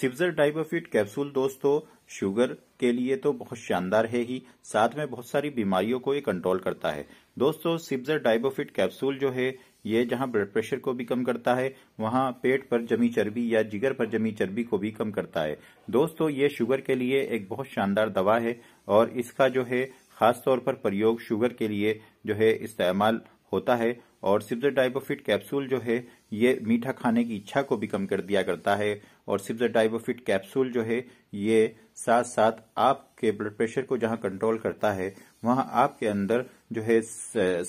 सिप्जर डाइबोफिट capsule दोस्तों sugar के लिए तो बहुत शानदार है ही साथ में बहुत सारी बीमारियों को ये कंट्रोल करता है दोस्तों सिप्जर डाइबोफिट कैप्सूल जो है ये जहां ब्लड प्रेशर को भी कम करता है वहां पेट पर जमी चर्बी या जिगर पर जमी चर्बी को भी कम करता है दोस्तों ये शुगर के लिए एक बहुत शानदार दवा है और इसका जो है खासतौर पर प्रयोग शुगर के लिए जो है इस्तेमाल होता है और सिप्ज डाइबोफिट कैप्सूल जो है ये मीठा खाने की इच्छा को भी कम कर दिया करता है और सिप्ज डाइबोफिट कैप्सूल जो है ये साथ साथ आपके ब्लड प्रेशर को जहां कंट्रोल करता है वहां आपके अंदर जो है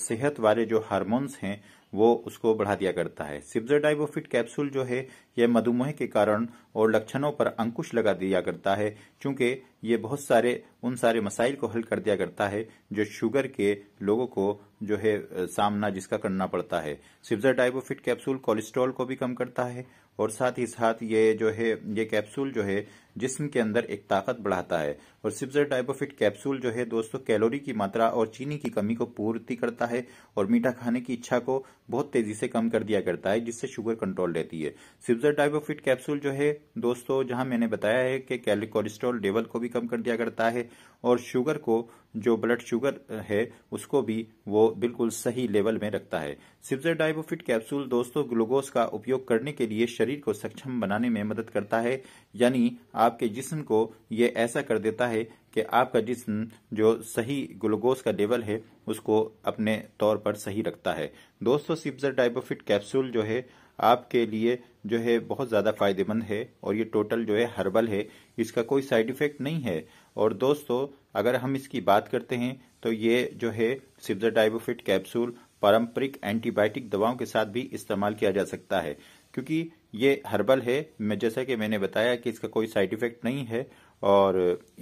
सेहत वाले जो हार्मोन्स हैं वो उसको बढ़ा दिया करता है डाइबोफिट कैप्सूल जो है यह मधुमेह के कारण और लक्षणों पर अंकुश लगा दिया करता है क्योंकि ये बहुत सारे उन सारे मसाइल को हल कर दिया करता है जो शुगर के लोगों को जो है सामना जिसका करना पड़ता है सिब्जर डाइबोफिट कैप्सूल कोलेस्ट्रॉल को भी कम करता है और साथ ही साथ ये जो है ये कैप्सूल जो है जिस्म के अंदर एक ताकत बढ़ाता है और सिब्जर डाइबोफिट कैप्सूल जो है दोस्तों कैलोरी की मात्रा और चीनी की कमी को पूर्ति करता है और मीठा खाने की इच्छा को बहुत तेजी से कम कर दिया करता है जिससे शुगर कंट्रोल रहती है सिप्जर डाइबोफिट कैप्सूल जो है दोस्तों जहां मैंने बताया है कि कोलेस्ट्रॉल लेवल को भी कम कर दिया करता है और शुगर को जो ब्लड शुगर है उसको भी वो बिल्कुल सही लेवल में रखता है सिप्जर डाइबोफिट कैप्सूल दोस्तों ग्लूकोज का उपयोग करने के लिए शरीर को सक्षम बनाने में मदद करता है यानी आपके जिस्म को ये ऐसा कर देता है कि आपका जिस्म जो सही ग्लूकोज का लेवल है उसको अपने तौर पर सही रखता है दोस्तों सिप्जर डायबोफिट कैप्सूल जो है आपके लिए जो है बहुत ज़्यादा फायदेमंद है और ये टोटल जो है हर्बल है इसका कोई साइड इफेक्ट नहीं है और दोस्तों अगर हम इसकी बात करते हैं तो ये जो है सिब्जा डाइबोफिट कैप्सूल पारंपरिक एंटीबायोटिक दवाओं के साथ भी इस्तेमाल किया जा सकता है क्योंकि ये हर्बल है मैं जैसा कि मैंने बताया कि इसका कोई साइड इफेक्ट नहीं है और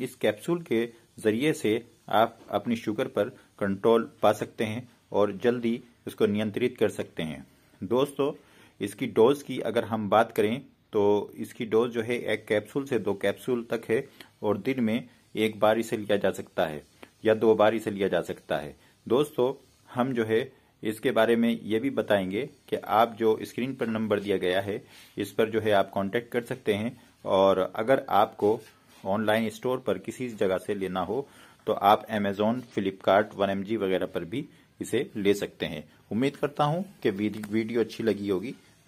इस कैप्सूल के जरिए से आप अपनी शुगर पर कंट्रोल पा सकते हैं और जल्दी इसको नियंत्रित कर सकते हैं दोस्तों इसकी डोज की अगर हम बात करें तो इसकी डोज जो है एक कैप्सूल से दो कैप्सूल तक है और दिन में एक बार इसे लिया जा सकता है या दो बार इसे लिया जा सकता है दोस्तों हम जो है इसके बारे में ये भी बताएंगे कि आप जो स्क्रीन पर नंबर दिया गया है इस पर जो है आप कांटेक्ट कर सकते हैं और अगर आपको ऑनलाइन स्टोर पर किसी जगह से लेना हो तो आप अमेजोन फ्लिपकार्ट वन एम वगैरह पर भी इसे ले सकते हैं उम्मीद करता हूं कि वीडियो अच्छी लगी होगी